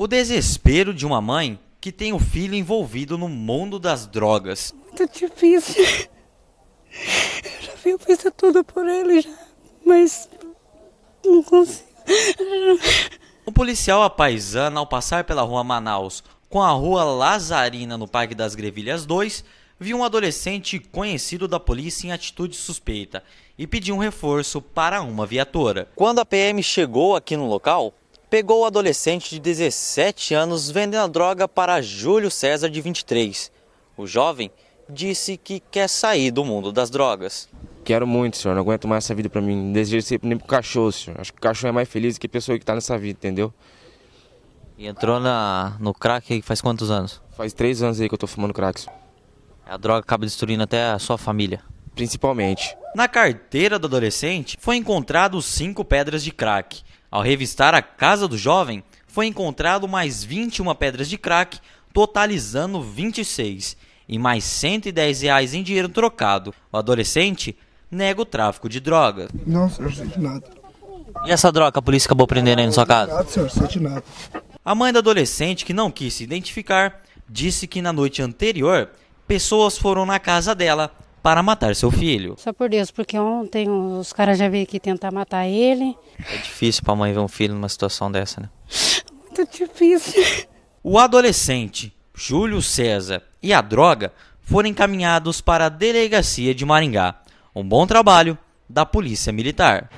O desespero de uma mãe que tem o filho envolvido no mundo das drogas. Muito tá difícil. Eu já vi fazer tudo por ele, já, mas não consigo. O policial apaisana, ao passar pela rua Manaus com a rua Lazarina no Parque das Grevilhas 2, viu um adolescente conhecido da polícia em atitude suspeita e pediu um reforço para uma viatura. Quando a PM chegou aqui no local, pegou o adolescente de 17 anos vendendo a droga para Júlio César, de 23. O jovem disse que quer sair do mundo das drogas. Quero muito, senhor. Não aguento mais essa vida para mim. Não desejo ser nem pro cachorro, senhor. Acho que o cachorro é mais feliz que a pessoa que tá nessa vida, entendeu? E entrou na, no crack faz quantos anos? Faz três anos aí que eu tô fumando crack. Senhor. A droga acaba destruindo até a sua família. Principalmente. Na carteira do adolescente foi encontrado cinco pedras de crack, ao revistar a casa do jovem, foi encontrado mais 21 pedras de crack, totalizando 26, e mais 110 reais em dinheiro trocado. O adolescente nega o tráfico de droga. Não, senhor, sente nada. E essa droga a polícia acabou prendendo aí na sua casa? Nada, senhor, sente nada. A mãe do adolescente, que não quis se identificar, disse que na noite anterior, pessoas foram na casa dela para matar seu filho. Só por Deus, porque ontem os caras já veio aqui tentar matar ele. É difícil para mãe ver um filho numa situação dessa, né? Muito difícil. O adolescente Júlio César e a droga foram encaminhados para a delegacia de Maringá. Um bom trabalho da Polícia Militar.